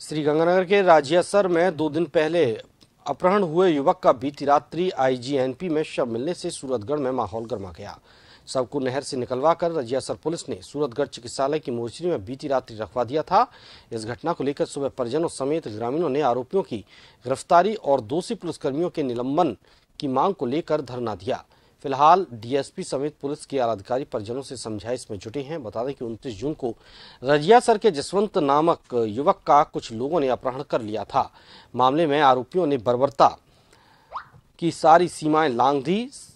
श्री गंगानगर के राजियासर में दो दिन पहले अपहरण हुए युवक का बीती रात्रि आईजीएनपी में शव मिलने से सूरतगढ़ में माहौल गर्मा गया शव को नहर से निकलवाकर राजियासर पुलिस ने सूरतगढ़ चिकित्सालय की मोर्चरी में बीती रात्रि रखवा दिया था इस घटना को लेकर सुबह परिजनों समेत ग्रामीणों ने आरोपियों की गिरफ्तारी और दोषी पुलिसकर्मियों के निलंबन की मांग को लेकर धरना दिया फिलहाल डीएसपी समेत पुलिस के आला अधिकारी परिजनों से समझाइश में जुटे हैं बता दें कि 29 जून को रजियासर के जसवंत नामक युवक का कुछ लोगों ने अपहरण कर लिया था मामले में आरोपियों ने बर्बरता की सारी सीमाएं लांग दी